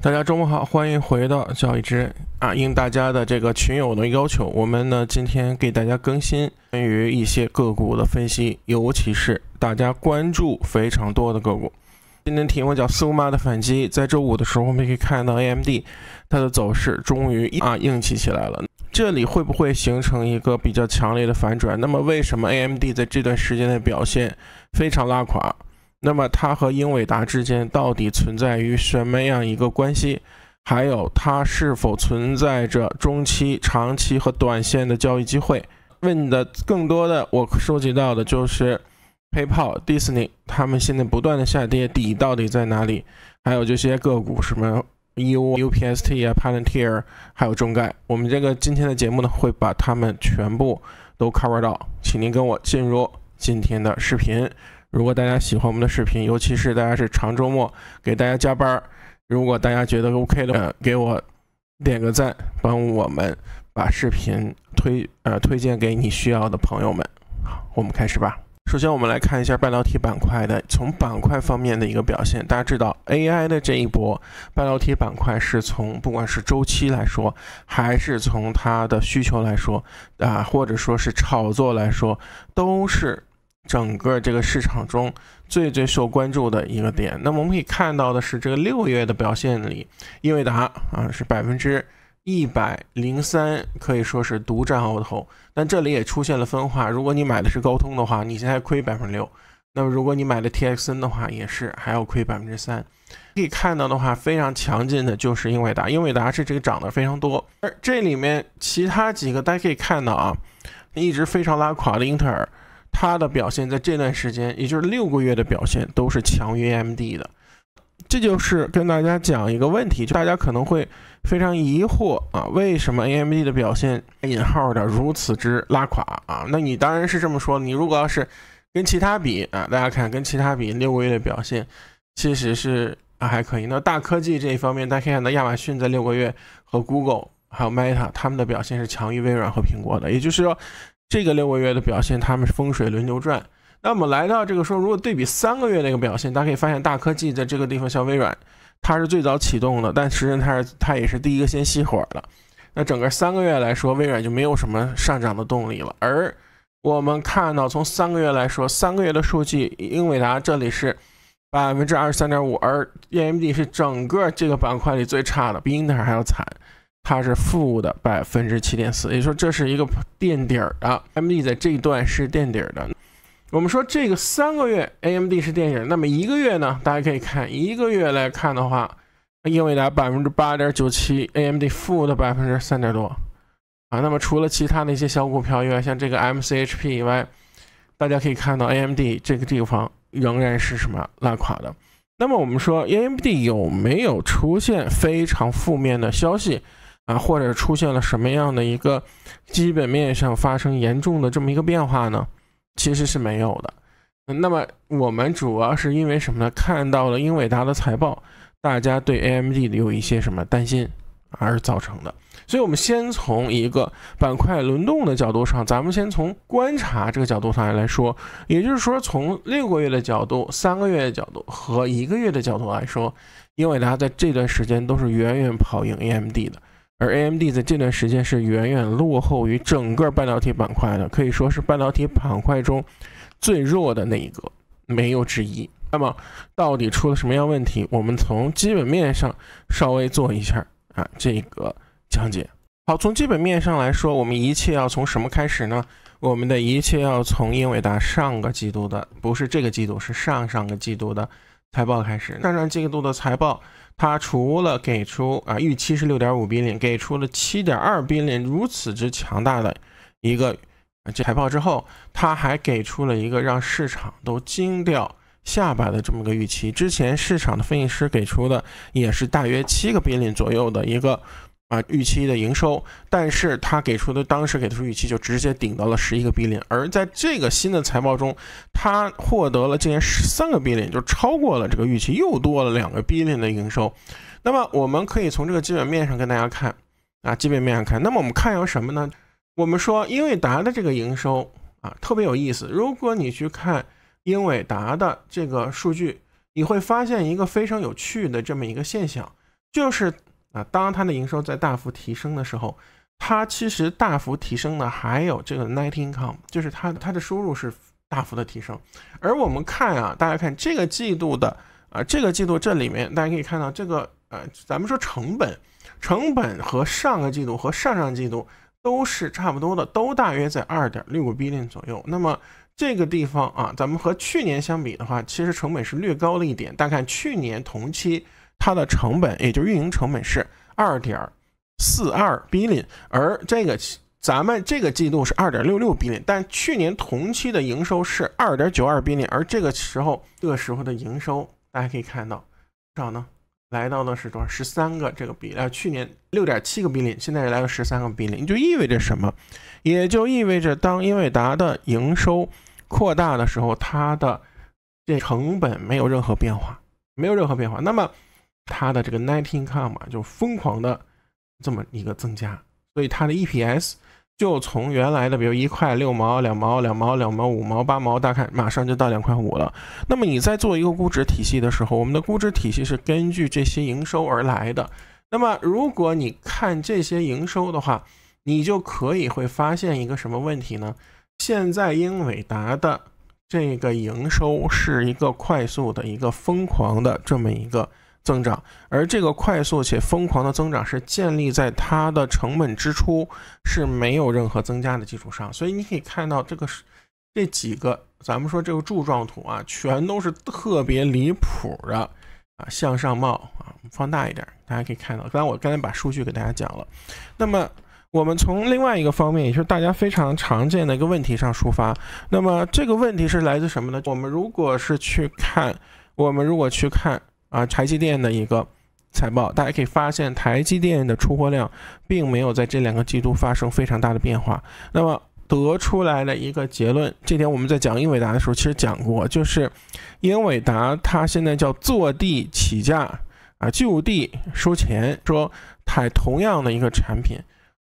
大家周末好，欢迎回到教育之任啊！应大家的这个群友的要求，我们呢今天给大家更新关于一些个股的分析，尤其是大家关注非常多的个股。今天题目叫“苏妈”的反击，在周五的时候我们可以看到 AMD 它的走势终于啊硬气起来了，这里会不会形成一个比较强烈的反转？那么为什么 AMD 在这段时间内表现非常拉垮？那么它和英伟达之间到底存在于什么样一个关系？还有它是否存在着中期、长期和短线的交易机会？问的更多的，我收集到的就是 PayPal、Disney，他们现在不断的下跌底到底在哪里？还有这些个股，什么 UUPS T 啊、Palantir，还有中概，我们这个今天的节目呢，会把他们全部都 cover 到，请您跟我进入今天的视频。如果大家喜欢我们的视频，尤其是大家是长周末给大家加班儿，如果大家觉得 OK 的，给我点个赞，帮我们把视频推呃推荐给你需要的朋友们。好，我们开始吧。首先，我们来看一下半导体板块的从板块方面的一个表现。大家知道 AI 的这一波，半导体板块是从不管是周期来说，还是从它的需求来说啊，或者说是炒作来说，都是。整个这个市场中最最受关注的一个点，那么我们可以看到的是，这个六月的表现里，英伟达啊是百分之一百零三，可以说是独占鳌头。但这里也出现了分化，如果你买的是高通的话，你现在亏百分之六；那么如果你买了 T X N 的话，也是还要亏百分之三。可以看到的话，非常强劲的就是英伟达，英伟达是这个涨的非常多。而这里面其他几个，大家可以看到啊，一直非常拉垮的英特尔。它的表现在这段时间，也就是六个月的表现，都是强于 AMD 的。这就是跟大家讲一个问题，就大家可能会非常疑惑啊，为什么 AMD 的表现引号的如此之拉垮啊？那你当然是这么说，你如果要是跟其他比啊，大家看跟其他比，六个月的表现其实是还可以。那大科技这一方面，大家看到亚马逊在六个月和 Google 还有 Meta，他们的表现是强于微软和苹果的，也就是说。这个六个月的表现，他们是风水轮流转。那我们来到这个说，如果对比三个月那个表现，大家可以发现大科技在这个地方，像微软，它是最早启动的，但其实它是它也是第一个先熄火的。那整个三个月来说，微软就没有什么上涨的动力了。而我们看到，从三个月来说，三个月的数据，英伟达这里是百分之二十三点五，而 AMD 是整个这个板块里最差的，比英特尔还要惨。它是负的百分之七点四，也就是说这是一个垫底儿的 AMD，在这一段是垫底儿的。我们说这个三个月 AMD 是垫底，那么一个月呢？大家可以看一个月来看的话，英伟达百分之八点九七，AMD 负的百分之三点多啊。那么除了其他的一些小股票以外，像这个 MCHP 以外，大家可以看到 AMD 这个地方仍然是什么拉垮的。那么我们说 AMD 有没有出现非常负面的消息？啊，或者出现了什么样的一个基本面上发生严重的这么一个变化呢？其实是没有的。那么我们主要是因为什么呢？看到了英伟达的财报，大家对 AMD 有一些什么担心而造成的。所以，我们先从一个板块轮动的角度上，咱们先从观察这个角度上来来说。也就是说，从六个月的角度、三个月的角度和一个月的角度来说，英伟达在这段时间都是远远跑赢 AMD 的。而 AMD 在这段时间是远远落后于整个半导体板块的，可以说是半导体板块中最弱的那一个，没有之一。那么，到底出了什么样问题？我们从基本面上稍微做一下啊这个讲解。好，从基本面上来说，我们一切要从什么开始呢？我们的一切要从英伟达上个季度的，不是这个季度，是上上个季度的。财报开始，上上季度的财报，它除了给出啊预期是六点五 billion，给出了七点二 billion，如此之强大的一个财报之后，它还给出了一个让市场都惊掉下巴的这么个预期。之前市场的分析师给出的也是大约七个 billion 左右的一个。啊，预期的营收，但是他给出的当时给出预期就直接顶到了十一个 b lin，而在这个新的财报中，他获得了竟然十三个 b lin，就超过了这个预期，又多了两个 b lin 的营收。那么我们可以从这个基本面上跟大家看，啊，基本面上看，那么我们看有什么呢？我们说英伟达的这个营收啊，特别有意思。如果你去看英伟达的这个数据，你会发现一个非常有趣的这么一个现象，就是。当它的营收在大幅提升的时候，它其实大幅提升的还有这个 net income，就是它它的收入是大幅的提升。而我们看啊，大家看这个季度的啊，这个季度这里面大家可以看到，这个呃，咱们说成本，成本和上个季度和上上季度都是差不多的，都大约在二点六个 billion 左右。那么这个地方啊，咱们和去年相比的话，其实成本是略高了一点，大家看去年同期。它的成本，也就是运营成本是二点四二 billion，而这个咱们这个季度是二点六六 billion，但去年同期的营收是二点九二 billion，而这个时候，这个时候的营收大家可以看到多少呢？来到的是多少？十三个这个比呃，去年六点七个 billion，现在来了十三个 billion，就意味着什么？也就意味着当英伟达的营收扩大的时候，它的这成本没有任何变化，没有任何变化。那么它的这个 nineteen c o m n 就疯狂的这么一个增加，所以它的 EPS 就从原来的比如一块六毛、两毛、两毛、两毛、五毛、八毛，大概马上就到两块五了。那么你在做一个估值体系的时候，我们的估值体系是根据这些营收而来的。那么如果你看这些营收的话，你就可以会发现一个什么问题呢？现在英伟达的这个营收是一个快速的一个疯狂的这么一个。增长，而这个快速且疯狂的增长是建立在它的成本支出是没有任何增加的基础上，所以你可以看到这个是这几个，咱们说这个柱状图啊，全都是特别离谱的啊，向上冒啊，放大一点，大家可以看到，刚才我刚才把数据给大家讲了。那么我们从另外一个方面，也是大家非常常见的一个问题上出发，那么这个问题是来自什么呢？我们如果是去看，我们如果去看。啊，台积电的一个财报，大家可以发现台积电的出货量并没有在这两个季度发生非常大的变化。那么得出来了一个结论，这点我们在讲英伟达的时候其实讲过，就是英伟达它现在叫坐地起价啊，就地收钱，说它同样的一个产品，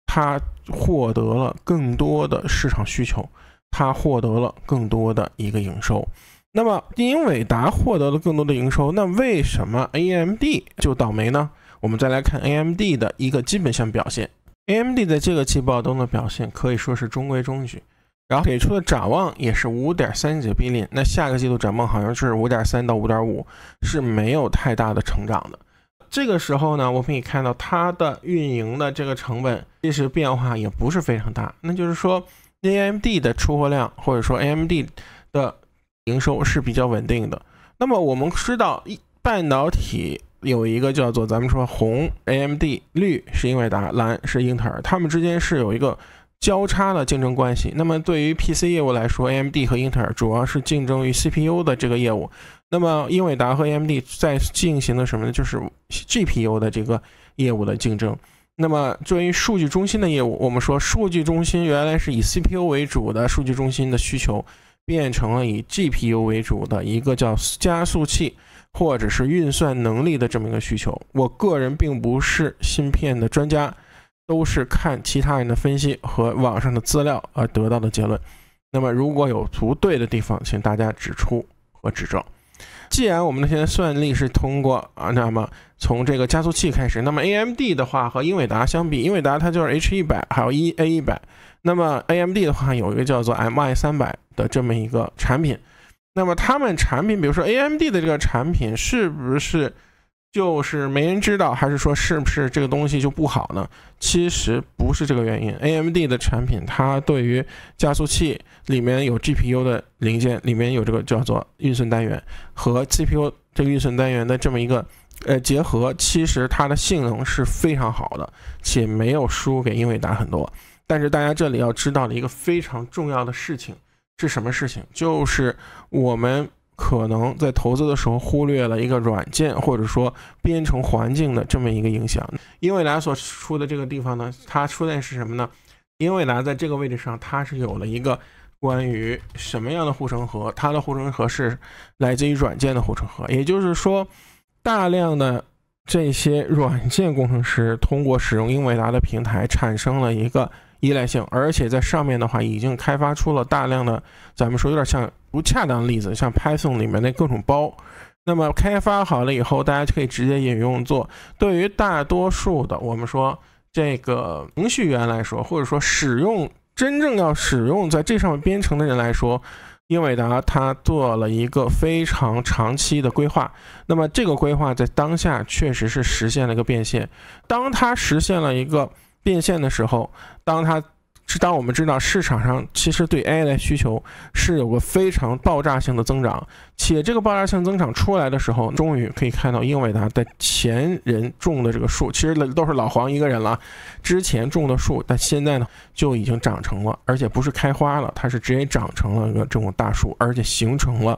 它获得了更多的市场需求，它获得了更多的一个营收。那么英伟达获得了更多的营收，那为什么 AMD 就倒霉呢？我们再来看 AMD 的一个基本线表现。AMD 在这个季报中的表现可以说是中规中矩，然后给出的展望也是五点三九 billion。那下个季度展望好像是五点三到五点五，是没有太大的成长的。这个时候呢，我们可以看到它的运营的这个成本其实变化也不是非常大。那就是说，AMD 的出货量或者说 AMD 的营收是比较稳定的。那么我们知道，半导体有一个叫做咱们说红 AMD 绿是英伟达，蓝是英特尔，它们之间是有一个交叉的竞争关系。那么对于 PC 业务来说，AMD 和英特尔主要是竞争于 CPU 的这个业务。那么英伟达和 AMD 在进行的什么呢？就是 GPU 的这个业务的竞争。那么作为数据中心的业务，我们说数据中心原来是以 CPU 为主的，数据中心的需求。变成了以 GPU 为主的一个叫加速器，或者是运算能力的这么一个需求。我个人并不是芯片的专家，都是看其他人的分析和网上的资料而得到的结论。那么如果有不对的地方，请大家指出和指正。既然我们那些算力是通过啊，那么从这个加速器开始，那么 A M D 的话和英伟达相比，英伟达它就是 H 一百，还有一 A 一百，那么 A M D 的话有一个叫做 M I 三百的这么一个产品，那么他们产品，比如说 A M D 的这个产品是不是？就是没人知道，还是说是不是这个东西就不好呢？其实不是这个原因。A M D 的产品，它对于加速器里面有 G P U 的零件，里面有这个叫做运算单元和 G P U 这个运算单元的这么一个呃结合，其实它的性能是非常好的，且没有输给英伟达很多。但是大家这里要知道的一个非常重要的事情是什么事情？就是我们。可能在投资的时候忽略了一个软件或者说编程环境的这么一个影响。英伟达所出的这个地方呢，它出现是什么呢？英伟达在这个位置上，它是有了一个关于什么样的护城河？它的护城河是来自于软件的护城河，也就是说，大量的这些软件工程师通过使用英伟达的平台，产生了一个。依赖性，而且在上面的话已经开发出了大量的，咱们说有点像不恰当例子，像 Python 里面的各种包。那么开发好了以后，大家就可以直接引用做。对于大多数的我们说这个程序员来说，或者说使用真正要使用在这上面编程的人来说，英伟达它做了一个非常长期的规划。那么这个规划在当下确实是实现了一个变现。当它实现了一个。变现的时候，当它，当我们知道市场上其实对 AI 的需求是有个非常爆炸性的增长，且这个爆炸性增长出来的时候，终于可以看到英伟达的前人种的这个树，其实都是老黄一个人了，之前种的树，但现在呢就已经长成了，而且不是开花了，它是直接长成了一个这种大树，而且形成了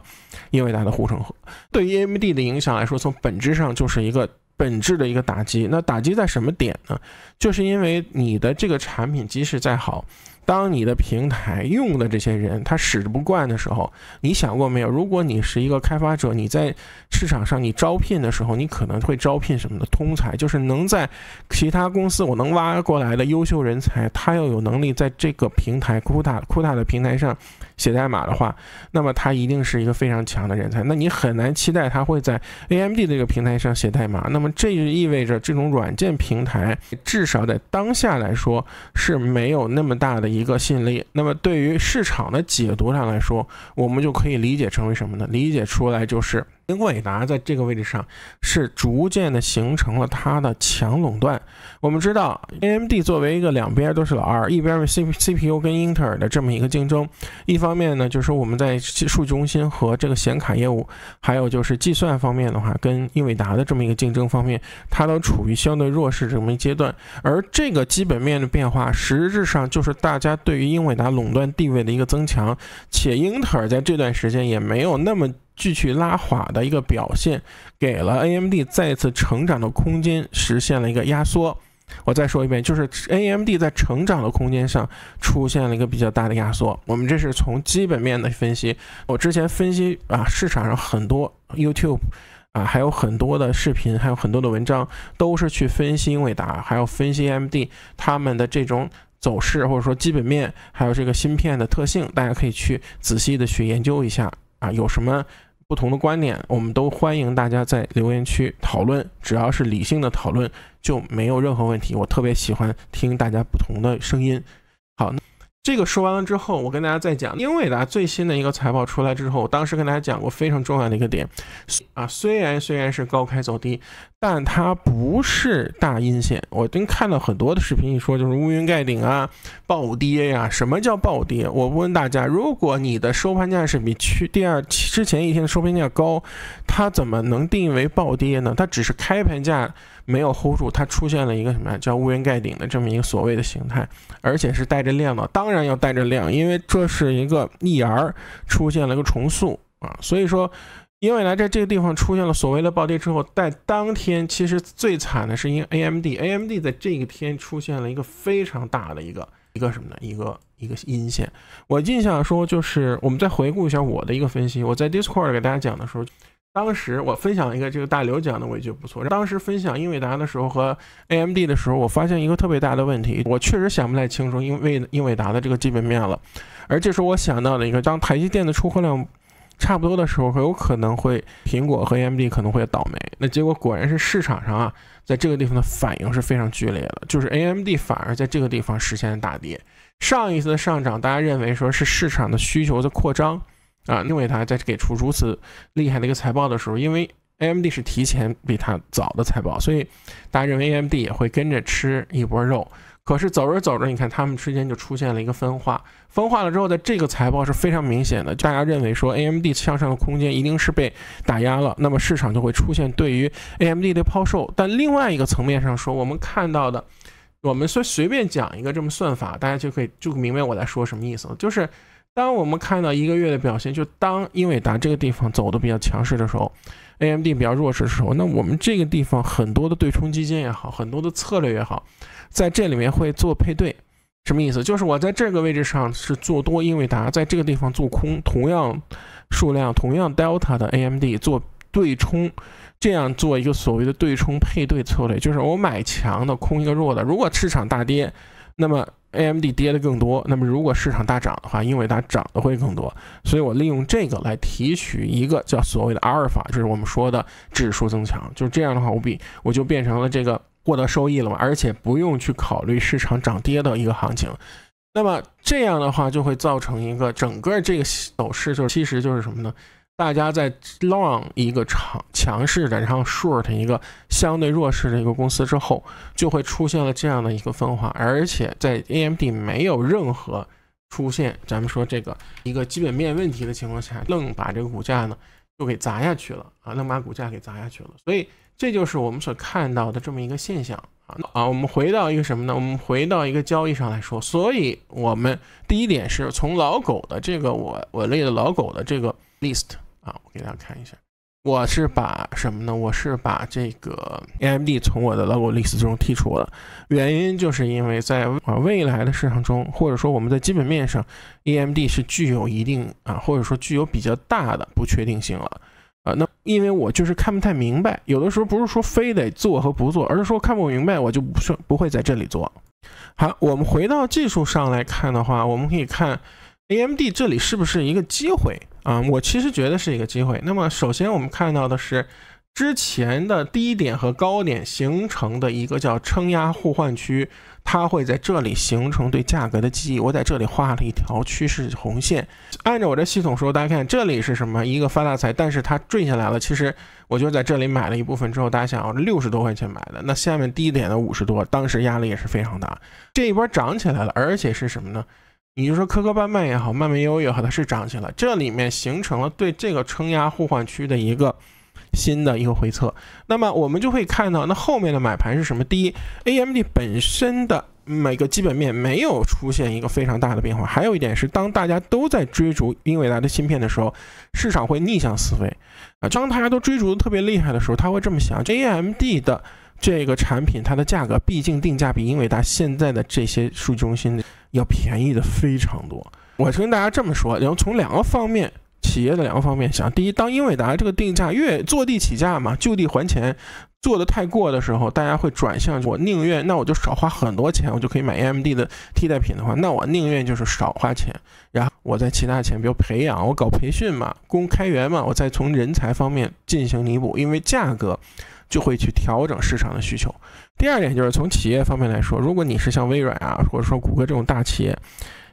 英伟达的护城河。对 AMD 的影响来说，从本质上就是一个。本质的一个打击，那打击在什么点呢？就是因为你的这个产品即使再好。当你的平台用的这些人他使不惯的时候，你想过没有？如果你是一个开发者，你在市场上你招聘的时候，你可能会招聘什么的通才，就是能在其他公司我能挖过来的优秀人才，他要有能力在这个平台库塔库塔的平台上写代码的话，那么他一定是一个非常强的人才。那你很难期待他会在 AMD 这个平台上写代码。那么这就意味着这种软件平台至少在当下来说是没有那么大的。一个信力，那么对于市场的解读上来说，我们就可以理解成为什么呢？理解出来就是。英伟达在这个位置上是逐渐的形成了它的强垄断。我们知道，A M D 作为一个两边都是老二，一边是 C C P U 跟英特尔的这么一个竞争，一方面呢，就是我们在数据中心和这个显卡业务，还有就是计算方面的话，跟英伟达的这么一个竞争方面，它都处于相对弱势这么一阶段。而这个基本面的变化，实质上就是大家对于英伟达垄断地位的一个增强，且英特尔在这段时间也没有那么。继续拉垮的一个表现，给了 AMD 再次成长的空间，实现了一个压缩。我再说一遍，就是 AMD 在成长的空间上出现了一个比较大的压缩。我们这是从基本面的分析。我之前分析啊，市场上很多 YouTube 啊，还有很多的视频，还有很多的文章，都是去分析英伟达，还有分析 AMD 他们的这种走势，或者说基本面，还有这个芯片的特性，大家可以去仔细的去研究一下啊，有什么。不同的观点，我们都欢迎大家在留言区讨论，只要是理性的讨论，就没有任何问题。我特别喜欢听大家不同的声音。好，那。这个说完了之后，我跟大家再讲，英伟达最新的一个财报出来之后，我当时跟大家讲过非常重要的一个点，啊，虽然虽然是高开走低，但它不是大阴线。我真看到很多的视频一说就是乌云盖顶啊，暴跌呀。什么叫暴跌？我问大家，如果你的收盘价是比去第二之前一天的收盘价高，它怎么能定义为暴跌呢？它只是开盘价。没有 hold 住，它出现了一个什么呀？叫乌云盖顶的这么一个所谓的形态，而且是带着量的，当然要带着量，因为这是一个逆儿出现了个重塑啊。所以说，因为来在这个地方出现了所谓的暴跌之后，在当天其实最惨的是因为 AMD，AMD 在这个天出现了一个非常大的一个一个什么呢？一个一个阴线。我印象说就是，我们再回顾一下我的一个分析，我在 Discord 给大家讲的时候。当时我分享一个这个大刘讲的我也觉得不错。当时分享英伟达的时候和 AMD 的时候，我发现一个特别大的问题，我确实想不太清楚英伟英伟达的这个基本面了。而这时候我想到了一个，当台积电的出货量差不多的时候，很有可能会苹果和 AMD 可能会倒霉。那结果果然是市场上啊，在这个地方的反应是非常剧烈的，就是 AMD 反而在这个地方实现了大跌。上一次的上涨，大家认为说是市场的需求的扩张。啊，因为他在给出如此厉害的一个财报的时候，因为 AMD 是提前比它早的财报，所以大家认为 AMD 也会跟着吃一波肉。可是走着走着，你看他们之间就出现了一个分化，分化了之后，在这个财报是非常明显的，大家认为说 AMD 向上的空间一定是被打压了，那么市场就会出现对于 AMD 的抛售。但另外一个层面上说，我们看到的，我们说随便讲一个这么算法，大家就可以就明白我在说什么意思，了，就是。当我们看到一个月的表现，就当英伟达这个地方走的比较强势的时候，AMD 比较弱势的时候，那我们这个地方很多的对冲基金也好，很多的策略也好，在这里面会做配对。什么意思？就是我在这个位置上是做多英伟达，在这个地方做空，同样数量、同样 Delta 的 AMD 做对冲，这样做一个所谓的对冲配对策略。就是我买强的，空一个弱的。如果市场大跌，那么。A M D 跌的更多，那么如果市场大涨的话，因为它涨的会更多，所以我利用这个来提取一个叫所谓的阿尔法，就是我们说的指数增强。就这样的话，我比我就变成了这个获得收益了嘛，而且不用去考虑市场涨跌的一个行情。那么这样的话，就会造成一个整个这个走势，就其实就是什么呢？大家在 long 一个强强势的，上 short 一个相对弱势的一个公司之后，就会出现了这样的一个分化，而且在 AMD 没有任何出现咱们说这个一个基本面问题的情况下，愣把这个股价呢又给砸下去了啊，愣把股价给砸下去了。所以这就是我们所看到的这么一个现象啊啊，我们回到一个什么呢？我们回到一个交易上来说，所以我们第一点是从老狗的这个我我列的老狗的这个 list。好，我给大家看一下，我是把什么呢？我是把这个 AMD 从我的 logo list 中剔除了，原因就是因为在啊未来的市场中，或者说我们在基本面上，AMD 是具有一定啊，或者说具有比较大的不确定性了啊。那因为我就是看不太明白，有的时候不是说非得做和不做，而是说看不明白，我就不是不会在这里做。好，我们回到技术上来看的话，我们可以看。A M D 这里是不是一个机会啊？我其实觉得是一个机会。那么首先我们看到的是之前的低点和高点形成的一个叫撑压互换区，它会在这里形成对价格的记忆。我在这里画了一条趋势红线，按照我这系统说，大家看这里是什么？一个发大财，但是它坠下来了。其实我就在这里买了一部分之后，大家想，这六十多块钱买的，那下面低点的五十多，当时压力也是非常大。这一波涨起来了，而且是什么呢？你就说磕磕绊绊也好，慢慢悠悠也好，它是涨起来。这里面形成了对这个承压互换区的一个新的一个回测。那么我们就会看到，那后面的买盘是什么？第一，AMD 本身的每个基本面没有出现一个非常大的变化。还有一点是，当大家都在追逐英伟达的芯片的时候，市场会逆向思维啊。当大家都追逐的特别厉害的时候，他会这么想：AMD 的。这个产品它的价格，毕竟定价比英伟达现在的这些数据中心要便宜的非常多。我跟大家这么说，然后从两个方面，企业的两个方面想：第一，当英伟达这个定价越坐地起价嘛，就地还钱做的太过的时候，大家会转向，我宁愿那我就少花很多钱，我就可以买 AMD 的替代品的话，那我宁愿就是少花钱，然后我在其他钱，比如培养我搞培训嘛，公开源嘛，我再从人才方面进行弥补，因为价格。就会去调整市场的需求。第二点就是从企业方面来说，如果你是像微软啊，或者说谷歌这种大企业，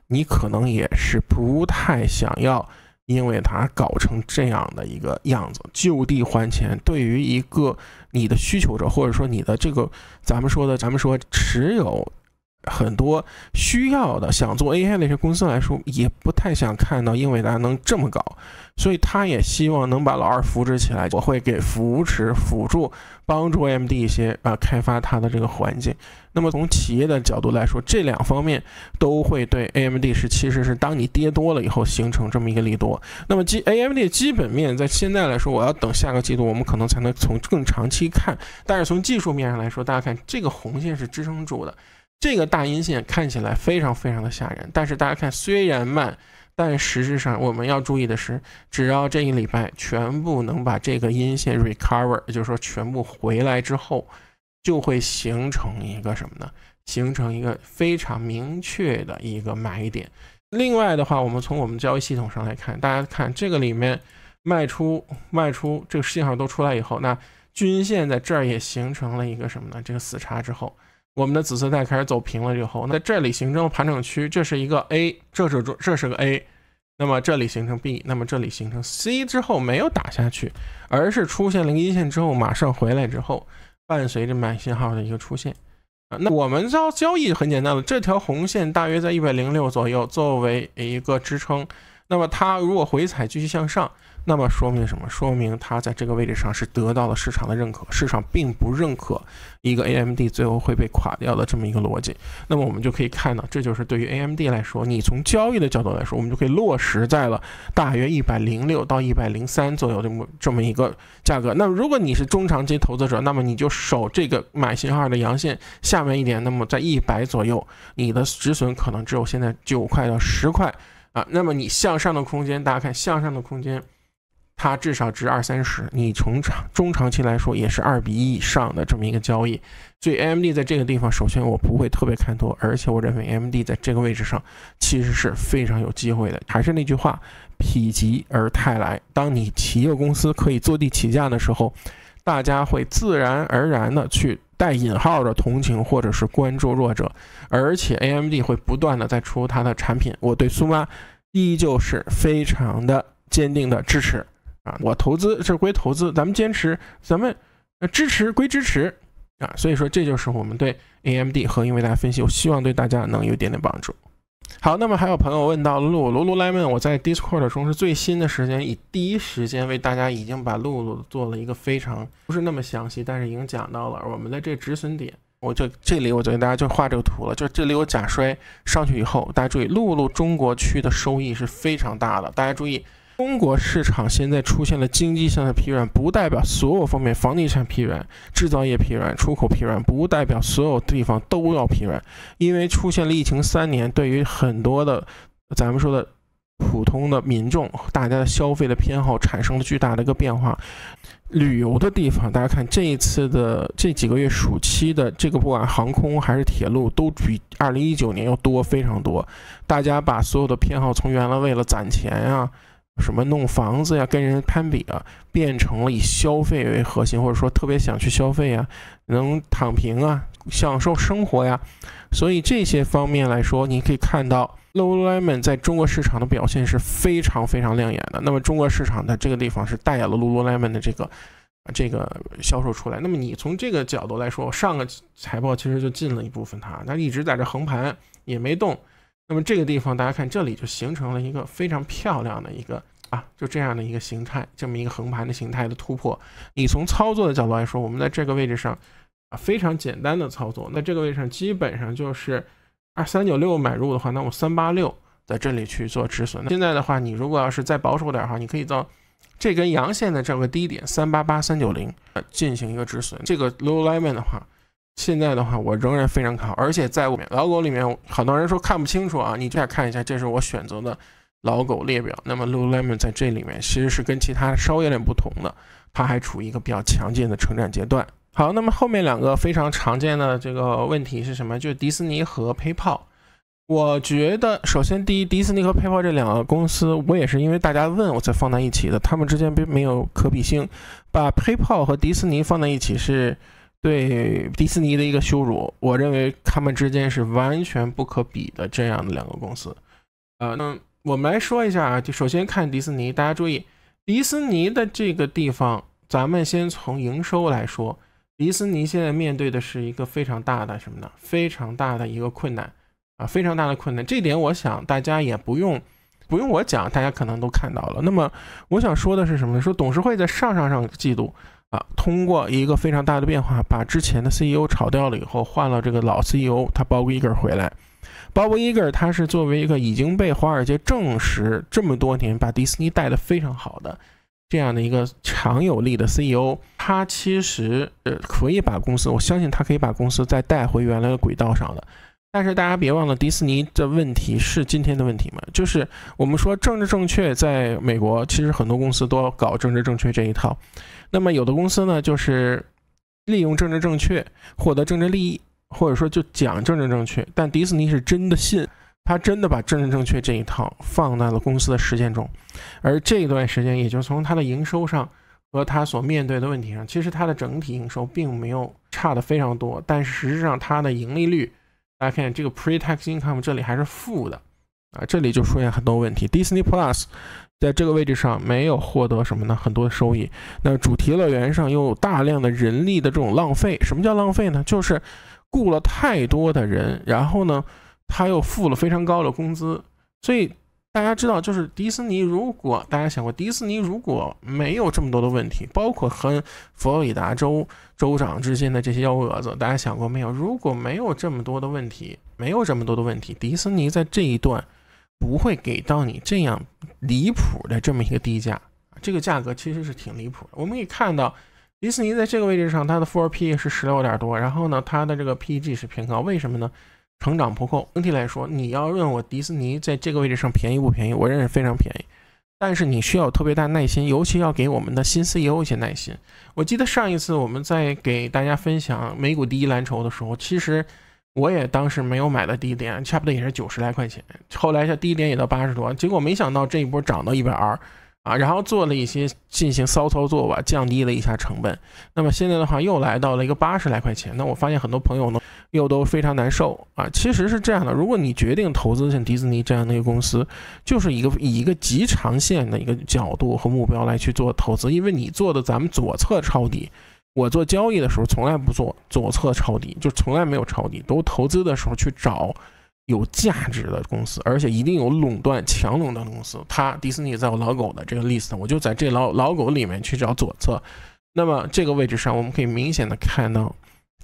你可能也是不太想要，因为它搞成这样的一个样子，就地还钱。对于一个你的需求者，或者说你的这个咱们说的，咱们说持有。很多需要的想做 AI 那些公司来说，也不太想看到英伟达能这么搞，所以他也希望能把老二扶持起来。我会给扶持、辅助、帮助 AMD 一些啊，开发它的这个环境。那么从企业的角度来说，这两方面都会对 AMD 是，其实是当你跌多了以后形成这么一个利多。那么基 AMD 基本面在现在来说，我要等下个季度，我们可能才能从更长期看。但是从技术面上来说，大家看这个红线是支撑住的。这个大阴线看起来非常非常的吓人，但是大家看，虽然慢，但实质上我们要注意的是，只要这一礼拜全部能把这个阴线 recover，也就是说全部回来之后，就会形成一个什么呢？形成一个非常明确的一个买点。另外的话，我们从我们交易系统上来看，大家看这个里面卖出卖出这个信号都出来以后，那均线在这儿也形成了一个什么呢？这个死叉之后。我们的紫色带开始走平了之后，那这里形成盘整区，这是一个 A，这是这这是个 A，那么这里形成 B，那么这里形成 C 之后没有打下去，而是出现了一个阴线之后马上回来之后，伴随着买信号的一个出现啊，那我们交交易就很简单了，这条红线大约在一百零六左右作为一个支撑。那么它如果回踩继续向上，那么说明什么？说明它在这个位置上是得到了市场的认可。市场并不认可一个 AMD 最后会被垮掉的这么一个逻辑。那么我们就可以看到，这就是对于 AMD 来说，你从交易的角度来说，我们就可以落实在了大约一百零六到一百零三左右这么这么一个价格。那么如果你是中长期投资者，那么你就守这个买信号的阳线下面一点，那么在一百左右，你的止损可能只有现在九块到十块。啊，那么你向上的空间，大家看向上的空间，它至少值二三十，你从长中长期来说也是二比一以上的这么一个交易，所以 AMD 在这个地方，首先我不会特别看多，而且我认为 AMD 在这个位置上其实是非常有机会的。还是那句话，否极而泰来，当你企业公司可以坐地起价的时候。大家会自然而然的去带引号的同情或者是关注弱者，而且 AMD 会不断的在出它的产品。我对苏妈依旧是非常的坚定的支持啊！我投资这归投资，咱们坚持，咱们呃支持归支持啊！所以说这就是我们对 AMD 和英为大家分析，我希望对大家能有一点点帮助。好，那么还有朋友问到露露露 lemon，我在 Discord 中是最新的时间，以第一时间为大家已经把露露做了一个非常不是那么详细，但是已经讲到了我们的这止损点。我就这里我就给大家就画这个图了，就这里有假摔上去以后，大家注意，露露中国区的收益是非常大的，大家注意。中国市场现在出现了经济上的疲软，不代表所有方面。房地产疲软，制造业疲软，出口疲软，不代表所有地方都要疲软。因为出现了疫情三年，对于很多的咱们说的普通的民众，大家的消费的偏好产生了巨大的一个变化。旅游的地方，大家看这一次的这几个月暑期的这个，不管航空还是铁路，都比二零一九年要多非常多。大家把所有的偏好从原来为了攒钱呀。什么弄房子呀，跟人攀比啊，变成了以消费为核心，或者说特别想去消费啊，能躺平啊，享受生活呀。所以这些方面来说，你可以看到 Lululemon 在中国市场的表现是非常非常亮眼的。那么中国市场的这个地方是带了 Lululemon 的这个这个销售出来。那么你从这个角度来说，上个财报其实就进了一部分它，它一直在这横盘也没动。那么这个地方，大家看，这里就形成了一个非常漂亮的一个啊，就这样的一个形态，这么一个横盘的形态的突破。你从操作的角度来说，我们在这个位置上啊，非常简单的操作。那这个位置上基本上就是二三九六买入的话，那我三八六在这里去做止损。现在的话，你如果要是再保守点的话，你可以到这根阳线的这个低点三八八三九零进行一个止损。这个 low limit 的话。现在的话，我仍然非常看好，而且在老狗里面，很多人说看不清楚啊。你再看一下，这是我选择的老狗列表。那么，Lululemon 在这里面其实是跟其他稍微有点不同的，它还处于一个比较强劲的成长阶段。好，那么后面两个非常常见的这个问题是什么？就是迪士尼和 PayPal。我觉得，首先第一，迪士尼和 PayPal 这两个公司，我也是因为大家问我才放在一起的，他们之间并没有可比性。把 PayPal 和迪士尼放在一起是。对迪士尼的一个羞辱，我认为他们之间是完全不可比的这样的两个公司。呃，那我们来说一下啊，就首先看迪士尼，大家注意，迪士尼的这个地方，咱们先从营收来说，迪士尼现在面对的是一个非常大的什么呢？非常大的一个困难啊，非常大的困难。这点我想大家也不用不用我讲，大家可能都看到了。那么我想说的是什么呢？说董事会在上上上季度。啊，通过一个非常大的变化，把之前的 CEO 炒掉了以后，换了这个老 CEO，他鲍勃 g e r 回来。鲍勃伊格 r 他是作为一个已经被华尔街证实这么多年，把迪士尼带得非常好的这样的一个强有力的 CEO，他其实呃可以把公司，我相信他可以把公司再带回原来的轨道上的。但是大家别忘了，迪士尼的问题是今天的问题吗？就是我们说政治正确，在美国其实很多公司都要搞政治正确这一套。那么有的公司呢，就是利用政治正确获得政治利益，或者说就讲政治正确。但迪士尼是真的信，他真的把政治正确这一套放在了公司的实践中。而这一段时间，也就从它的营收上和它所面对的问题上，其实它的整体营收并没有差的非常多。但是实际上，它的盈利率，大家看这个 pre-tax income，这里还是负的啊，这里就出现很多问题。Disney Plus。在这个位置上没有获得什么呢？很多的收益。那主题乐园上又有大量的人力的这种浪费。什么叫浪费呢？就是雇了太多的人，然后呢，他又付了非常高的工资。所以大家知道，就是迪士尼。如果大家想过，迪士尼如果没有这么多的问题，包括和佛罗里达州州长之间的这些幺蛾子，大家想过没有？如果没有这么多的问题，没有这么多的问题，迪士尼在这一段。不会给到你这样离谱的这么一个低价，这个价格其实是挺离谱的。我们可以看到，迪士尼在这个位置上，它的 Four P 是十六点多，然后呢，它的这个 PEG 是偏高，为什么呢？成长不够。整体来说，你要问我迪士尼在这个位置上便宜不便宜，我认为非常便宜。但是你需要特别大耐心，尤其要给我们的新 CEO 一些耐心。我记得上一次我们在给大家分享美股第一蓝筹的时候，其实。我也当时没有买的低点，差不多也是九十来块钱。后来一下低点也到八十多，结果没想到这一波涨到一百二啊！然后做了一些进行骚操作吧，降低了一下成本。那么现在的话又来到了一个八十来块钱。那我发现很多朋友呢又都非常难受啊！其实是这样的，如果你决定投资像迪士尼这样的一个公司，就是一个以一个极长线的一个角度和目标来去做投资，因为你做的咱们左侧抄底。我做交易的时候，从来不做左侧抄底，就从来没有抄底。都投资的时候去找有价值的公司，而且一定有垄断、强垄断公司。它迪士尼在我老狗的这个 list，我就在这老老狗里面去找左侧。那么这个位置上，我们可以明显的看到。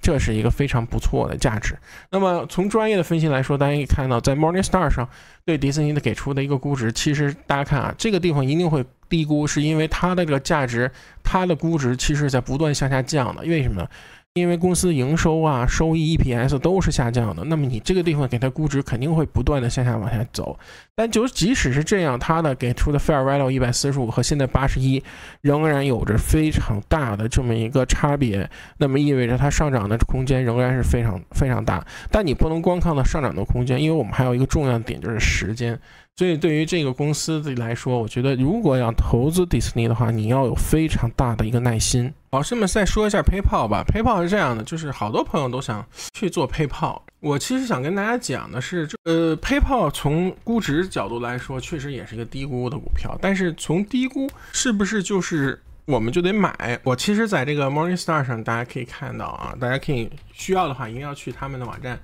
这是一个非常不错的价值。那么从专业的分析来说，大家可以看到，在 Morningstar 上对迪士尼的给出的一个估值，其实大家看啊，这个地方一定会低估，是因为它的这个价值，它的估值其实在不断向下降的。为什么呢？因为公司营收啊、收益、EPS 都是下降的，那么你这个地方给它估值肯定会不断的向下往下走。但就即使是这样，它的给出的 Fair Value 一百四十五和现在八十一仍然有着非常大的这么一个差别，那么意味着它上涨的空间仍然是非常非常大。但你不能光看到上涨的空间，因为我们还有一个重要的点就是时间。所以，对于这个公司己来说，我觉得如果要投资迪士尼的话，你要有非常大的一个耐心。老师们再说一下 PayPal 吧。PayPal 是这样的，就是好多朋友都想去做 PayPal。我其实想跟大家讲的是，呃，PayPal 从估值角度来说，确实也是一个低估的股票。但是从低估是不是就是我们就得买？我其实在这个 Morningstar 上大家可以看到啊，大家可以需要的话一定要去他们的网站。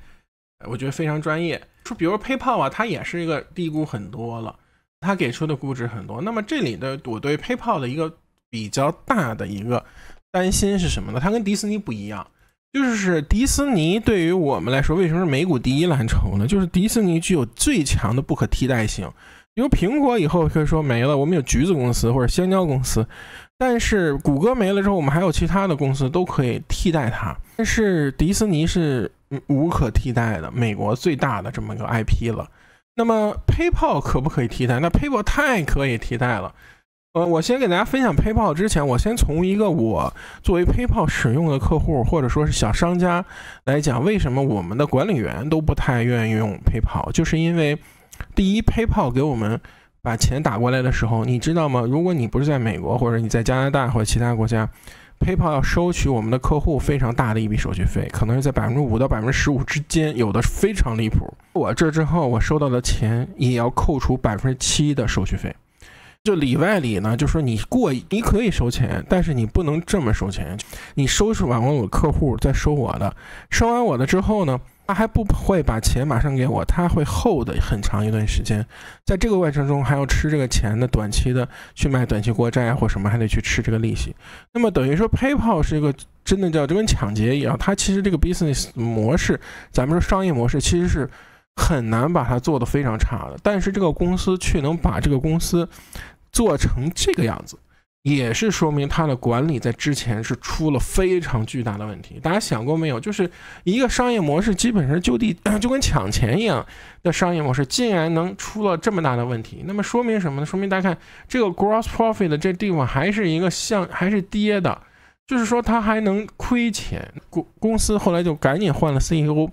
我觉得非常专业，说比如 PayPal 啊，它也是一个低估很多了，它给出的估值很多。那么这里的我对 PayPal 的一个比较大的一个担心是什么呢？它跟迪士尼不一样，就是迪士尼对于我们来说，为什么是美股第一蓝筹呢？就是迪士尼具有最强的不可替代性。比如苹果以后可以说没了，我们有橘子公司或者香蕉公司，但是谷歌没了之后，我们还有其他的公司都可以替代它。但是迪士尼是。嗯，无可替代的美国最大的这么一个 IP 了。那么 PayPal 可不可以替代？那 PayPal 太可以替代了。呃，我先给大家分享 PayPal 之前，我先从一个我作为 PayPal 使用的客户或者说是小商家来讲，为什么我们的管理员都不太愿意用 PayPal？就是因为第一，PayPal 给我们把钱打过来的时候，你知道吗？如果你不是在美国或者你在加拿大或者其他国家。PayPal 要收取我们的客户非常大的一笔手续费，可能是在百分之五到百分之十五之间，有的非常离谱。我这之后我收到的钱也要扣除百分之七的手续费，就里外里呢，就说你过你可以收钱，但是你不能这么收钱，你收拾完我客户再收我的，收完我的之后呢？他还不会把钱马上给我，他会 hold 很长一段时间，在这个过程中还要吃这个钱的短期的去卖短期国债啊或什么，还得去吃这个利息。那么等于说 PayPal 是一个真的叫就跟抢劫一样，它其实这个 business 模式，咱们说商业模式其实是很难把它做的非常差的，但是这个公司却能把这个公司做成这个样子。也是说明它的管理在之前是出了非常巨大的问题。大家想过没有？就是一个商业模式，基本上就地 就跟抢钱一样的商业模式，竟然能出了这么大的问题？那么说明什么呢？说明大家看这个 gross profit 这地方还是一个向还是跌的，就是说它还能亏钱。公公司后来就赶紧换了 CEO，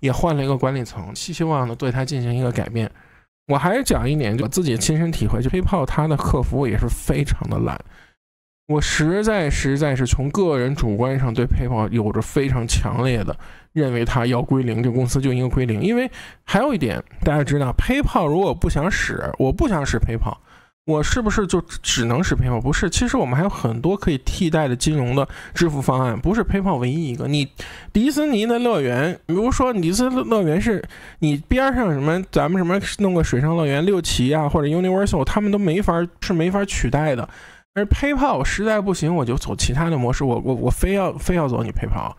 也换了一个管理层，希希望的对它进行一个改变。我还讲一点，就我自己亲身体会，就 PayPal 他的客服也是非常的懒。我实在实在是从个人主观上对 PayPal 有着非常强烈的认为，他要归零，这公司就应该归零。因为还有一点，大家知道，a l 如果不想使，我不想使 PayPal，我是不是就只能是 PayPal？不是，其实我们还有很多可以替代的金融的支付方案，不是 PayPal 唯一一个。你迪士尼的乐园，比如说迪士尼乐园是你边上什么，咱们什么弄个水上乐园、六旗啊，或者 Universal，他们都没法是没法取代的。而 PayPal 实在不行，我就走其他的模式，我我我非要非要走你 PayPal。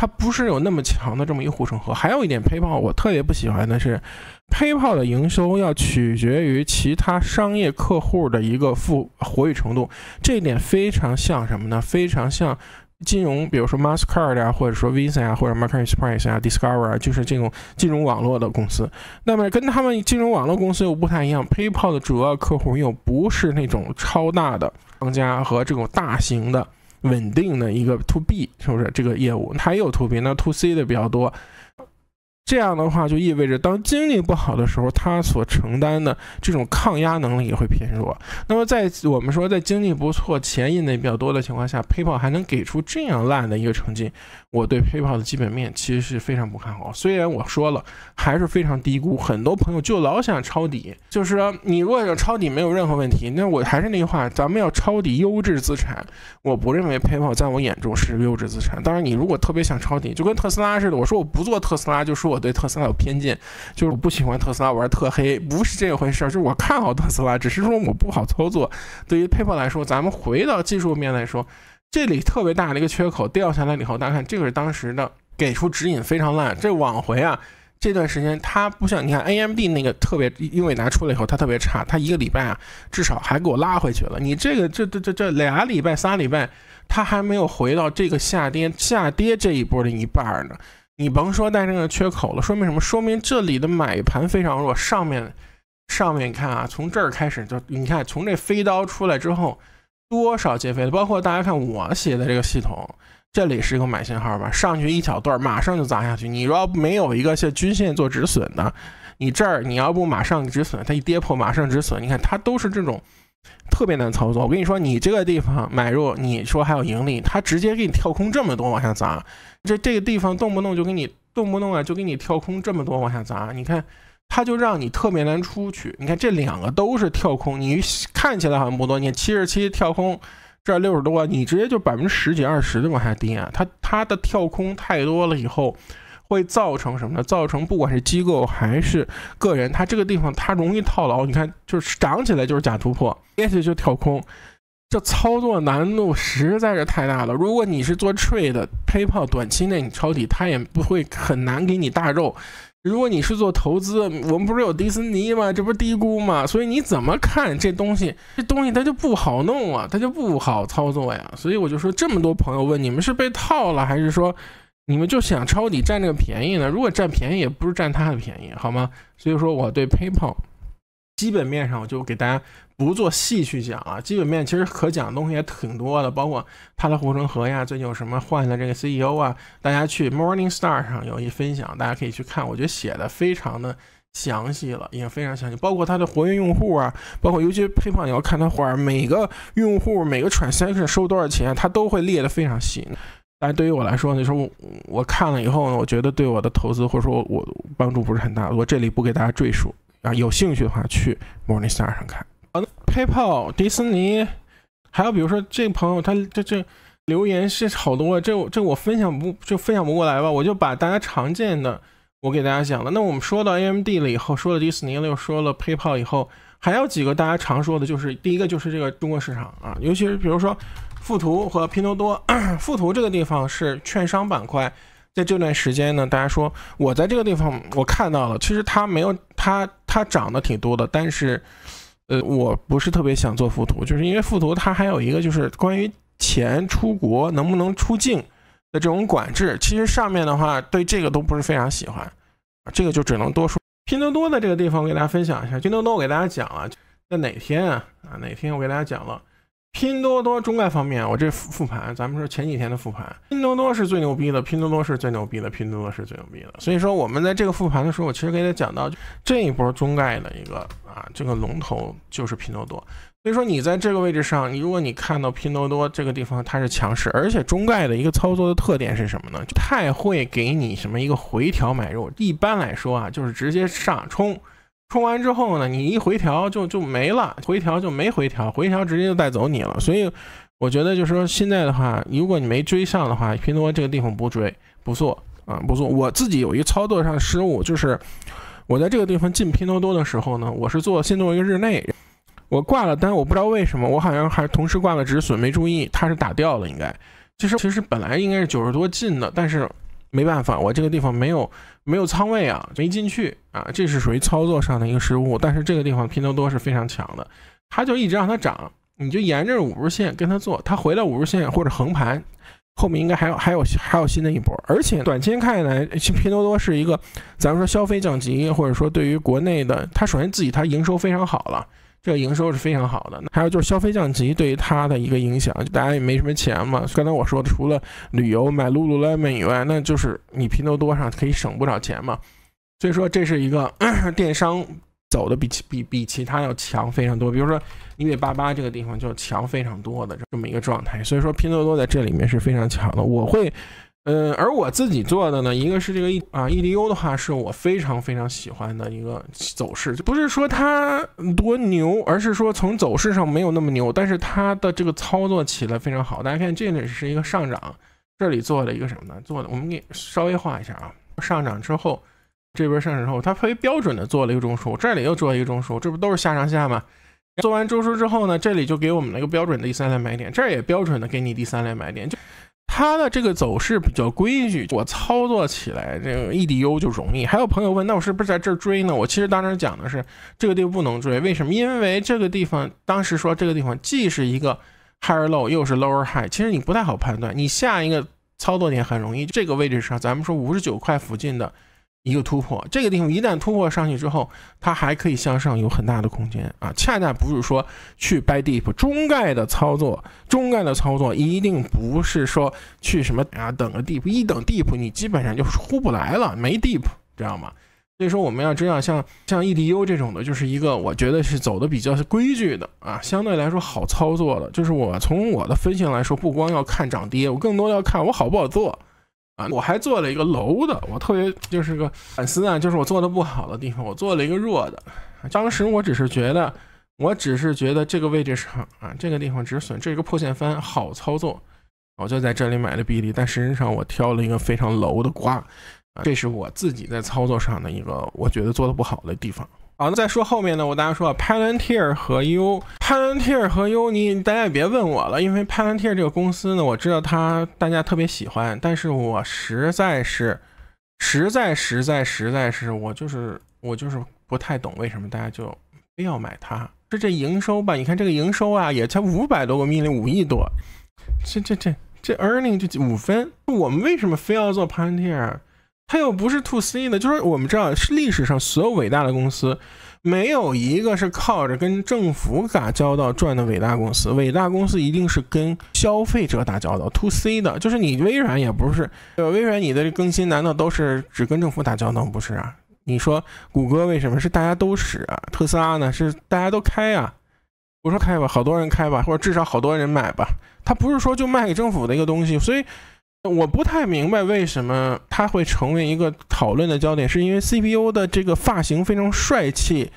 它不是有那么强的这么一护城河，还有一点 PayPal 我特别不喜欢的是，PayPal 的营收要取决于其他商业客户的一个复活跃程度，这一点非常像什么呢？非常像金融，比如说 Mastercard 啊，或者说 Visa 啊，或者 Mastercard 啊 Discover 啊，就是这种金融网络的公司。那么跟他们金融网络公司又不太一样，PayPal 的主要客户又不是那种超大的商家和这种大型的。稳定的一个 to B 是不是这个业务？它有 to B，那 to C 的比较多。这样的话就意味着，当经济不好的时候，他所承担的这种抗压能力也会偏弱。那么，在我们说在经济不错、钱印的比较多的情况下，PayPal 还能给出这样烂的一个成绩，我对 PayPal 的基本面其实是非常不看好。虽然我说了，还是非常低估。很多朋友就老想抄底，就是你如果想抄底没有任何问题。那我还是那句话，咱们要抄底优质资产。我不认为 PayPal 在我眼中是优质资产。当然，你如果特别想抄底，就跟特斯拉似的，我说我不做特斯拉，就说。我对特斯拉有偏见，就是我不喜欢特斯拉玩特黑，不是这回事儿，就是我看好特斯拉，只是说我不好操作。对于 paper 来说，咱们回到技术面来说，这里特别大的一个缺口掉下来以后，大家看这个是当时的给出指引非常烂，这往回啊，这段时间它不像你看 AMD 那个特别，英伟达出来以后它特别差，它一个礼拜啊至少还给我拉回去了。你这个这这这这俩礼拜三礼拜，它还没有回到这个下跌下跌这一波的一半儿呢。你甭说带这个缺口了，说明什么？说明这里的买盘非常弱。上面，上面看啊，从这儿开始就，你看从这飞刀出来之后，多少接飞的。包括大家看我写的这个系统，这里是一个买信号吧，上去一小段儿，马上就砸下去。你如没有一个像均线做止损的，你这儿你要不马上止损，它一跌破马上止损。你看它都是这种。特别难操作，我跟你说，你这个地方买入，你说还有盈利，他直接给你跳空这么多往下砸，这这个地方动不动就给你动不动啊，就给你跳空这么多往下砸，你看，他就让你特别难出去。你看这两个都是跳空，你看起来好像不多，你看七十七跳空，这六十多，你直接就百分之十几二十的往下跌，啊。它它的跳空太多了以后。会造成什么呢？造成不管是机构还是个人，它这个地方它容易套牢。你看，就是涨起来就是假突破，跌下去就跳空，这操作难度实在是太大了。如果你是做 trade pay p a l 短期内你抄底，它也不会很难给你大肉。如果你是做投资，我们不是有迪斯尼吗？这不是低估吗？所以你怎么看这东西？这东西它就不好弄啊，它就不好操作呀。所以我就说，这么多朋友问，你们是被套了还是说？你们就想抄底占这个便宜呢？如果占便宜也不是占他的便宜，好吗？所以说我对 PayPal 基本面上我就给大家不做细去讲啊。基本面其实可讲的东西也挺多的，包括它的护城河呀，最近有什么换了这个 CEO 啊，大家去 Morningstar 上有一分享，大家可以去看，我觉得写的非常的详细了，也非常详细。包括它的活跃用户啊，包括尤其 PayPal 你要看它花每个用户每个 transaction 收多少钱，它都会列的非常细。但对于我来说，你说我我看了以后呢，我觉得对我的投资或者说我帮助不是很大。我这里不给大家赘述啊，有兴趣的话去 Morningstar 上看啊。PayPal、迪士尼，还有比如说这个朋友他这这留言是好多，这这我分享不就分享不过来吧？我就把大家常见的我给大家讲了。那我们说到 AMD 了以后，说了迪士尼了，又说了 PayPal 以后，还有几个大家常说的就是第一个就是这个中国市场啊，尤其是比如说。富途和拼多多，富途这个地方是券商板块，在这段时间呢，大家说我在这个地方我看到了，其实它没有它它涨得挺多的，但是呃我不是特别想做富途，就是因为富途它还有一个就是关于钱出国能不能出境的这种管制，其实上面的话对这个都不是非常喜欢，这个就只能多说。拼多多的这个地方我给大家分享一下，拼多多我给大家讲了，在哪天啊啊哪天我给大家讲了。拼多多中概方面，我这复复盘，咱们说前几天的复盘，拼多多是最牛逼的，拼多多是最牛逼的，拼多多是最牛逼的。所以说我们在这个复盘的时候，我其实给大家讲到，这一波中概的一个啊，这个龙头就是拼多多。所以说你在这个位置上，你如果你看到拼多多这个地方它是强势，而且中概的一个操作的特点是什么呢？太会给你什么一个回调买入。一般来说啊，就是直接上冲。冲完之后呢，你一回调就就没了，回调就没回调，回调直接就带走你了。所以我觉得就是说现在的话，如果你没追上的话，拼多多这个地方不追不做啊，不做。我自己有一个操作上的失误，就是我在这个地方进拼多多的时候呢，我是做先做一个日内，我挂了单，我不知道为什么，我好像还同时挂了止损，没注意，它是打掉了应该。其实其实本来应该是九十多进的，但是。没办法，我这个地方没有没有仓位啊，没进去啊，这是属于操作上的一个失误。但是这个地方拼多多是非常强的，它就一直让它涨，你就沿着五日线跟它做，它回到五日线或者横盘，后面应该还有还有还有新的一波。而且短期看下来，拼多多是一个咱们说消费降级，或者说对于国内的，它首先自己它营收非常好了。这个营收是非常好的，那还有就是消费降级对于它的一个影响，就大家也没什么钱嘛。刚才我说的，除了旅游买露露 o n 以外，那就是你拼多多上可以省不少钱嘛。所以说这是一个 电商走的比其比比其他要强非常多，比如说你比八八这个地方就强非常多的这么一个状态。所以说拼多多在这里面是非常强的，我会。呃，而我自己做的呢，一个是这个 E 啊 EDU 的话，是我非常非常喜欢的一个走势，就不是说它多牛，而是说从走势上没有那么牛，但是它的这个操作起来非常好。大家看这里是一个上涨，这里做了一个什么呢？做了，我们给稍微画一下啊，上涨之后这边上涨之后，它非别标准的做了一个中枢，这里又做了一个中枢，这不都是下上下吗？做完中枢之后呢，这里就给我们了一个标准的第三类买点，这也标准的给你第三类买点，就。它的这个走势比较规矩，我操作起来这个 EDU 就容易。还有朋友问，那我是不是在这儿追呢？我其实当时讲的是这个地方不能追，为什么？因为这个地方当时说这个地方既是一个 high e r low，又是 lower high，其实你不太好判断。你下一个操作点很容易，这个位置上，咱们说五十九块附近的。一个突破，这个地方一旦突破上去之后，它还可以向上有很大的空间啊！恰恰不是说去掰 deep 中概的操作，中概的操作一定不是说去什么啊等个 deep，一等 deep 你基本上就出不来了，没 deep，知道吗？所以说我们要知道，像像 E D U 这种的，就是一个我觉得是走的比较规矩的啊，相对来说好操作的。就是我从我的分析来说，不光要看涨跌，我更多要看我好不好做。我还做了一个楼的，我特别就是个反思啊，就是我做的不好的地方，我做了一个弱的。当时我只是觉得，我只是觉得这个位置上啊，这个地方止损，这个破线翻好操作，我就在这里买了比例。但实际上我挑了一个非常楼的瓜，这是我自己在操作上的一个我觉得做的不好的地方。好，再说后面呢？我大家说啊，Panther 和 U，Panther 和 U，你大家也别问我了，因为 Panther 这个公司呢，我知道它大家特别喜欢，但是我实在是，实在实在实在是，我就是我就是不太懂为什么大家就非要买它？这这营收吧，你看这个营收啊，也才五百多个 million，五亿多，这这这这 earning 就五分，我们为什么非要做 Panther？它又不是 to C 的，就是我们知道是历史上所有伟大的公司，没有一个是靠着跟政府打交道赚的伟大公司。伟大公司一定是跟消费者打交道，to C 的。就是你微软也不是，呃，微软你的更新难道都是只跟政府打交道？不是啊。你说谷歌为什么是大家都使？啊？特斯拉呢？是大家都开啊？我说开吧，好多人开吧，或者至少好多人买吧。它不是说就卖给政府的一个东西，所以。我不太明白为什么它会成为一个讨论的焦点，是因为 CPU 的这个发型非常帅气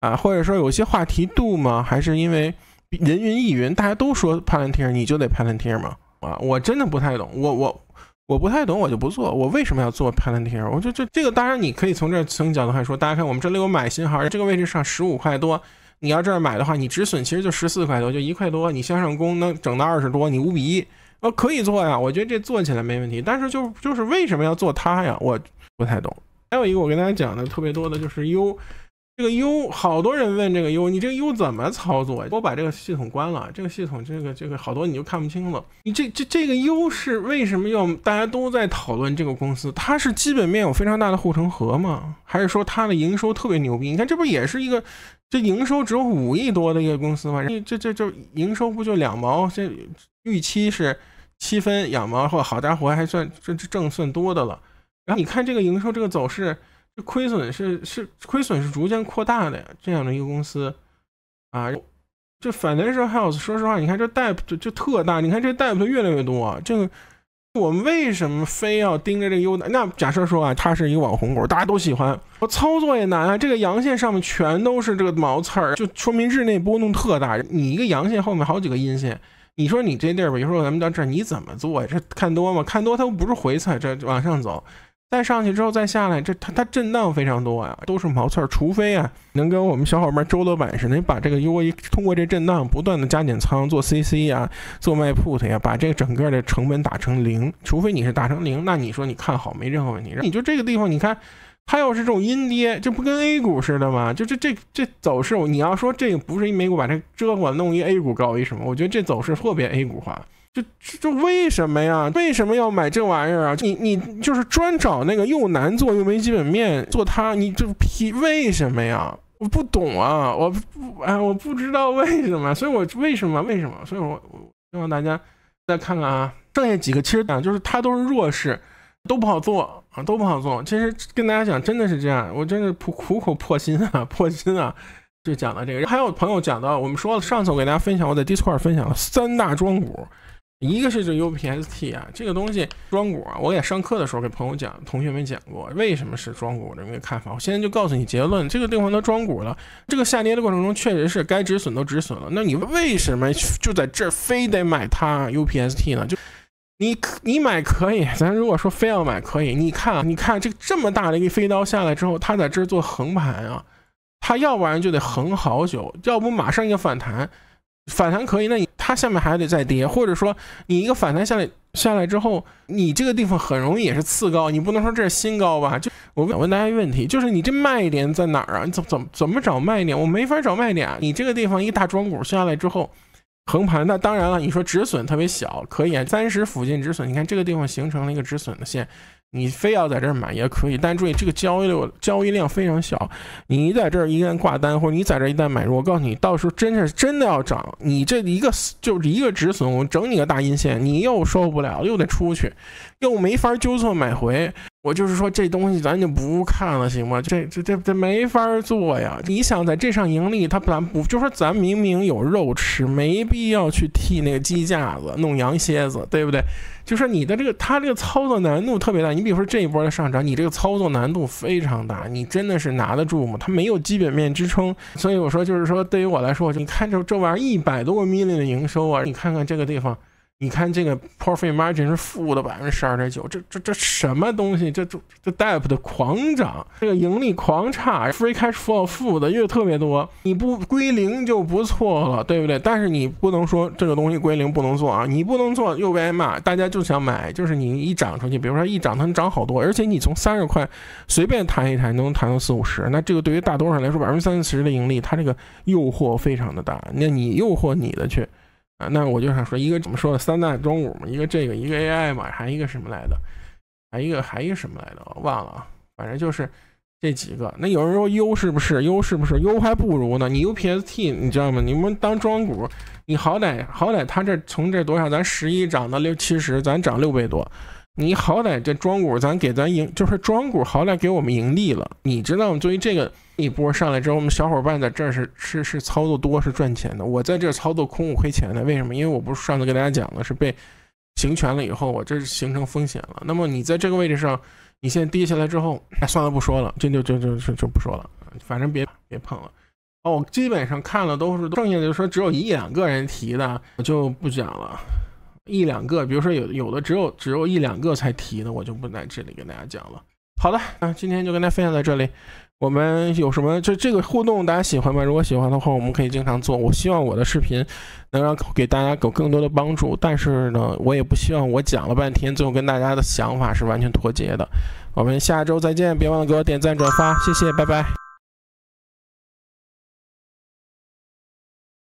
啊，或者说有些话题度吗？还是因为人云亦云，大家都说 t i 贴，你就得 t i 贴吗？啊，我真的不太懂，我我我不太懂，我就不做。我为什么要做 t i 贴？我就这这个，当然你可以从这从角度来说，大家看我们这里有买新号，这个位置上十五块多，你要这儿买的话，你止损其实就十四块多，就一块多，你向上攻能整到二十多，你五比一。啊，可以做呀，我觉得这做起来没问题。但是就就是为什么要做它呀？我不太懂。还有一个我跟大家讲的特别多的就是 U，这个 U 好多人问这个 U，你这个 U 怎么操作？我把这个系统关了，这个系统这个这个好多你就看不清了。你这这这个 U 是为什么要大家都在讨论这个公司？它是基本面有非常大的护城河吗？还是说它的营收特别牛逼？你看这不也是一个，这营收只有五亿多的一个公司吗？这这这这营收不就两毛？这预期是。七分养毛或好家伙，还算这这挣算多的了。然后你看这个营收这个走势，这亏损是是亏损是逐渐扩大的呀。这样的一个公司啊。这 f i n a n c i a l Health，说实话，你看这 d e p t 就特大，你看这 d e p t 越来越多。这个我们为什么非要盯着这个 U 呢？那假设说啊，它是一个网红股，大家都喜欢，我操作也难啊。这个阳线上面全都是这个毛刺儿，就说明日内波动特大。你一个阳线后面好几个阴线。你说你这地儿吧，比如说咱们到这儿，你怎么做呀？这看多吗？看多它又不是回踩，这往上走，再上去之后再下来，这它它震荡非常多呀，都是毛刺儿。除非啊，能跟我们小伙伴周老板似的，你把这个 U A 通过这震荡不断的加减仓做 C C 呀，做卖 put 呀，把这个整个的成本打成零。除非你是打成零，那你说你看好没任何问题。你就这个地方，你看。它要是这种阴跌，这不跟 A 股似的吗？就这这这走势，你要说这个不是一美股把它遮过，弄一 A 股高一什么？我觉得这走势特别 A 股化，就就为什么呀？为什么要买这玩意儿啊？你你就是专找那个又难做又没基本面做它，你这批为什么呀？我不懂啊，我不哎，我不知道为什么，所以我为什么为什么？所以我希望大家再看看啊，剩下几个其实讲就是它都是弱势。都不好做啊，都不好做。其实跟大家讲，真的是这样，我真是苦口婆心啊，破 心啊，就讲到这个。还有朋友讲到，我们说了上次我给大家分享，我在 Discord 分享了三大庄股，一个是这 UPST 啊，这个东西庄股，啊，我也上课的时候给朋友讲，同学们讲过，为什么是庄股这个看法。我现在就告诉你结论，这个地方都庄股了，这个下跌的过程中确实是该止损都止损了，那你为什么就在这儿非得买它 UPST 呢？就你你买可以，咱如果说非要买可以，你看你看这这么大的一个飞刀下来之后，它在这儿做横盘啊，它要不然就得横好久，要不马上一个反弹，反弹可以，那你它下面还得再跌，或者说你一个反弹下来下来之后，你这个地方很容易也是次高，你不能说这是新高吧？就我问问大家一个问题，就是你这卖点在哪儿啊？你怎么怎么怎么找卖点？我没法找卖点啊，你这个地方一大庄股下来之后。横盘，那当然了。你说止损特别小，可以啊，三十附近止损。你看这个地方形成了一个止损的线，你非要在这儿买也可以，但注意这个交易量，交易量非常小。你在这儿一旦挂单，或者你在这一旦买入，我告诉你，到时候真是真的要涨，你这一个就是一个止损，我整你个大阴线，你又受不了，又得出去，又没法纠错买回。我就是说，这东西咱就不看了，行吗？这、这、这、这没法做呀！你想在这上盈利，他咱不就说咱明明有肉吃，没必要去替那个鸡架子弄羊蝎子，对不对？就是你的这个，它这个操作难度特别大。你比如说这一波的上涨，你这个操作难度非常大，你真的是拿得住吗？它没有基本面支撑，所以我说就是说，对于我来说，就你看这这玩意儿一百多个 million 的营收啊，你看看这个地方。你看这个 profit margin 是负的百分之十二点九，这这这什么东西？这这这 d e p t 的狂涨，这个盈利狂差，free cash flow 负的越特别多，你不归零就不错了，对不对？但是你不能说这个东西归零不能做啊，你不能做又被挨骂，大家就想买，就是你一涨出去，比如说一涨能涨好多，而且你从三十块随便弹一弹能弹到四五十，那这个对于大多数人来说百分之三十的盈利，它这个诱惑非常的大，那你诱惑你的去。那我就想说，一个怎么说的三大中股嘛，一个这个，一个 AI 嘛，还一个什么来的，还一个还一个什么来的，忘了，反正就是这几个。那有人说优是不是优是不是优还不如呢？你 UPST 你知道吗？你们当庄股，你好歹好歹他这从这多少，咱十一涨到六七十，咱涨六倍多。你好歹这庄股咱给咱赢，就是庄股好歹给我们盈利了。你知道吗？作为这个一波上来之后，我们小伙伴在这是是是操作多是赚钱的。我在这操作空我亏钱的，为什么？因为我不是上次跟大家讲了，是被行权了以后，我这是形成风险了。那么你在这个位置上，你现在跌下来之后，算了不说了，这就就就就不说了，反正别别碰了。哦，基本上看了都是剩下的，就说只有一两个人提的，我就不讲了。一两个，比如说有有的只有只有一两个才提的，我就不在这里跟大家讲了。好的，那今天就跟大家分享到这里。我们有什么就这个互动大家喜欢吗？如果喜欢的话，我们可以经常做。我希望我的视频能让给大家有更多的帮助，但是呢，我也不希望我讲了半天，最后跟大家的想法是完全脱节的。我们下周再见，别忘了给我点赞转发，谢谢，拜拜。